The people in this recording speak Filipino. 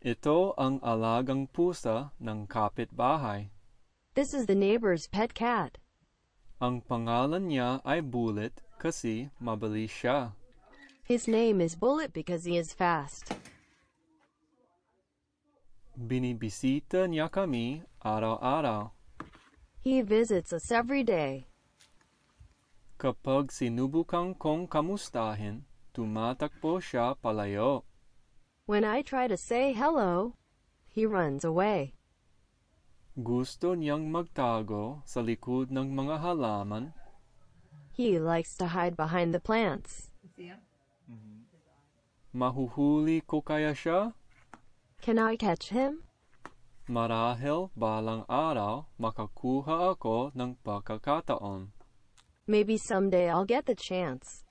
Ito ang alagang pusa ng kapitbahay. This is the neighbor's pet cat. Ang pangalan niya ay Bullet kasi mabilis siya. His name is Bullet because he is fast. Binibisita niya kami araw-araw. He visits us every day. Kapag sinubukan kong kamustahin, tumatakbo siya palayo. When I try to say hello, he runs away. Gusto niyang magtago sa likod ng mga halaman. He likes to hide behind the plants. Mahuhuli ko kaya siya? Can I catch him? Marahil balang araw makakuha ako ng pagkakataon. Maybe someday I'll get the chance.